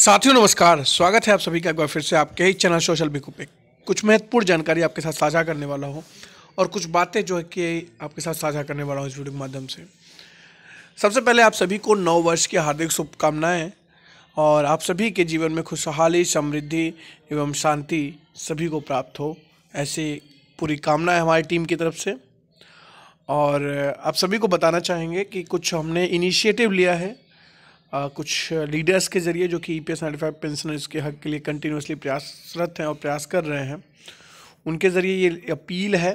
साथियों नमस्कार स्वागत है आप सभी का एक बार फिर से आपके ही चैनल सोशल बिकू पे कुछ महत्वपूर्ण जानकारी आपके साथ साझा करने वाला हूँ और कुछ बातें जो है कि आपके साथ साझा करने वाला हूँ इस वीडियो के माध्यम से सबसे पहले आप सभी को नौ वर्ष की हार्दिक शुभकामनाएँ और आप सभी के जीवन में खुशहाली समृद्धि एवं शांति सभी को प्राप्त हो ऐसी पूरी कामना है हमारी टीम की तरफ से और आप सभी को बताना चाहेंगे कि कुछ हमने इनिशिएटिव लिया है आ, कुछ लीडर्स के ज़रिए जो कि E P S ninety five pensioners के हक के लिए कंटिन्यूसली प्रयासरत हैं और प्रयास कर रहे हैं उनके ज़रिए ये अपील है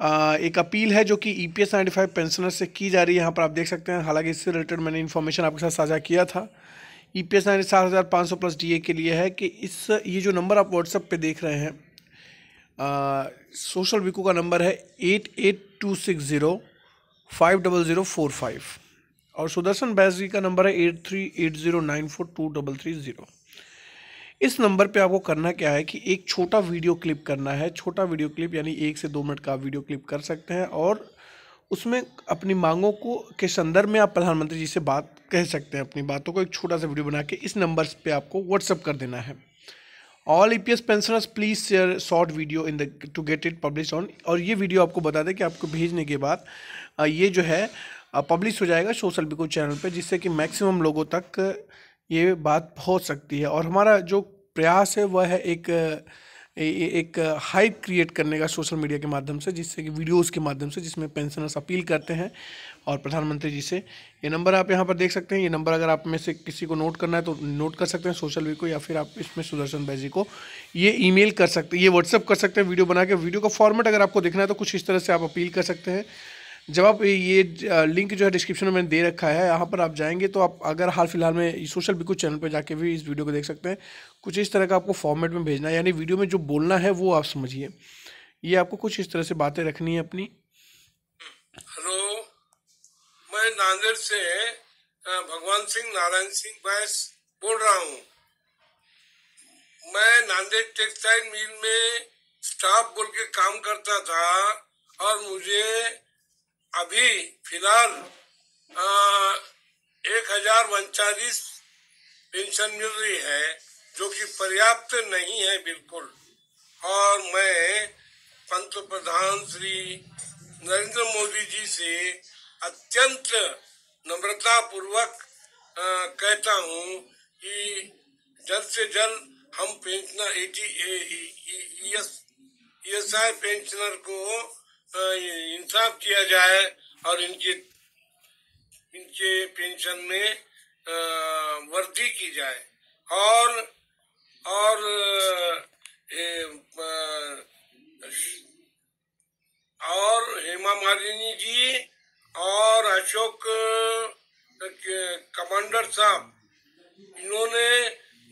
आ, एक अपील है जो कि E P S ninety five pensioners से की जा रही है यहाँ पर आप देख सकते हैं हालांकि इससे रिलेटेड मैंने इन्फॉर्मेशन आपके साथ साझा किया था ई पी एस नाइन्टी सात हज़ार पाँच सौ प्लस डी ए के लिए है कि इस ये जो नंबर आप व्हाट्सएप पर देख रहे हैं सोशल विको का नंबर है eight eight two six zero five double zero four five और सुदर्शन बैस जी का नंबर है eight three eight zero nine four two double three zero इस नंबर पे आपको करना क्या है कि एक छोटा वीडियो क्लिप करना है छोटा वीडियो क्लिप यानी एक से दो मिनट का वीडियो क्लिप कर सकते हैं और उसमें अपनी मांगों को के संदर्भ में आप प्रधानमंत्री जी से बात कह सकते हैं अपनी बातों को एक छोटा सा वीडियो बना के इस नंबर पर आपको व्हाट्सअप कर देना है all E P S pensioners please share short video in the to get it publish on और ये वीडियो आपको बता दें कि आपको भेजने के बाद ये जो है पब्लिश हो जाएगा सोशल बिको चैनल पर जिससे कि मैक्सिमम लोगों तक ये बात पहुँच सकती है और हमारा जो प्रयास है वह है एक एक हाइप क्रिएट करने का सोशल मीडिया के माध्यम से जिससे कि वीडियोस के माध्यम से जिसमें पेंशनर्स अपील करते हैं और प्रधानमंत्री जी से ये नंबर आप यहाँ पर देख सकते हैं ये नंबर अगर आप में से किसी को नोट करना है तो नोट कर सकते हैं सोशल वी को या फिर आप इसमें सुदर्शन भाई जी को ये ईमेल कर सकते हैं ये व्हाट्सअप कर सकते हैं वीडियो बना के वीडियो का फॉर्मेट अगर आपको देखना है तो कुछ इस तरह से आप अपील कर सकते हैं जब आप ये लिंक जो है डिस्क्रिप्शन में दे रखा है यहाँ पर आप जाएंगे तो आप अगर हाल फिलहाल में सोशल बिकू चैनल पर जाके भी इस वीडियो को देख सकते हैं कुछ इस तरह का आपको फॉर्मेट में भेजना है यानी वीडियो में जो बोलना है वो आप समझिए ये आपको कुछ इस तरह से बातें रखनी है अपनी हेलो मैं नांदेड़ से भगवान सिंह नारायण सिंह बैस बोल रहा हूँ मैं नांदेड़ टेक्सटाइल मिल में स्टाफ बोल के काम करता था और मुझे अभी फिलहाल एक हजार उनचालीस पेंशन मिल रही है जो कि पर्याप्त नहीं है बिल्कुल और मैं पंत प्रधान श्री नरेंद्र मोदी जी से अत्यंत नम्रता पूर्वक कहता हूँ कि जल्द से जल्द हम पेंशनर एस आई पेंशनर को इंसाफ किया जाए और इनके इनके पेंशन में वृद्धि की जाए और और और हेमा मालिनी जी और अशोक कमांडर साहब इन्होंने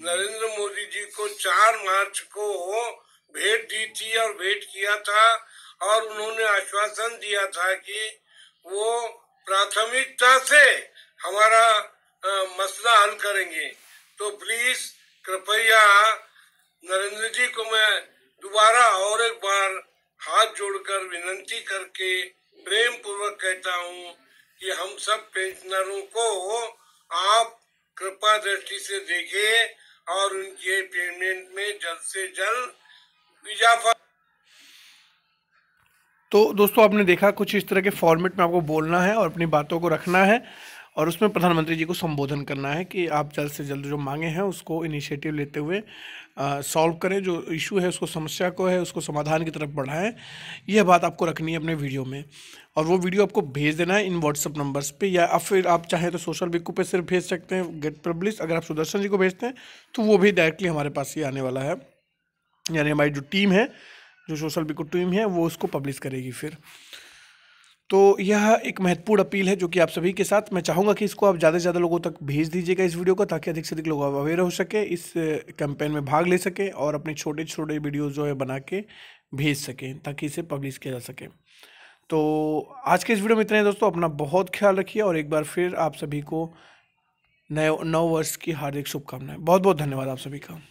नरेंद्र मोदी जी को चार मार्च को भेंट दी थी और भेंट किया था और उन्होंने आश्वासन दिया था कि वो प्राथमिकता से हमारा आ, मसला हल करेंगे तो प्लीज कृपया नरेंद्र जी को मैं दोबारा और एक बार हाथ जोड़कर विनती करके प्रेम पूर्वक कहता हूँ कि हम सब पेंशनरों को आप कृपा दृष्टि से देखें और उनके पेमेंट में जल्द से जल्द इजाफा तो दोस्तों आपने देखा कुछ इस तरह के फॉर्मेट में आपको बोलना है और अपनी बातों को रखना है और उसमें प्रधानमंत्री जी को संबोधन करना है कि आप जल्द से जल्द जो मांगे हैं उसको इनिशिएटिव लेते हुए सॉल्व करें जो इशू है उसको समस्या को है उसको समाधान की तरफ बढ़ाएं यह बात आपको रखनी है अपने वीडियो में और वो वीडियो आपको भेज देना है इन व्हाट्सअप नंबर्स पे या फिर आप चाहें तो सोशल विकू पर सिर्फ भेज सकते हैं गेट पब्लिश अगर आप सुदर्शन जी को भेजते हैं तो वो भी डायरेक्टली हमारे पास ही आने वाला है यानी हमारी जो टीम है जो सोशल बिकुट टीम है वो उसको पब्लिश करेगी फिर तो यह एक महत्वपूर्ण अपील है जो कि आप सभी के साथ मैं चाहूँगा कि इसको आप ज़्यादा से ज़्यादा लोगों तक भेज दीजिएगा इस वीडियो को ताकि अधिक से अधिक लोग अवेयर हो सके इस कैंपेन में भाग ले सकें और अपने छोटे छोटे वीडियो जो है बना के भेज सकें ताकि इसे पब्लिश किया जा सके तो आज के इस वीडियो में इतने दोस्तों अपना बहुत ख्याल रखिए और एक बार फिर आप सभी को नए नौ वर्ष की हार्दिक शुभकामनाएं बहुत बहुत धन्यवाद आप सभी का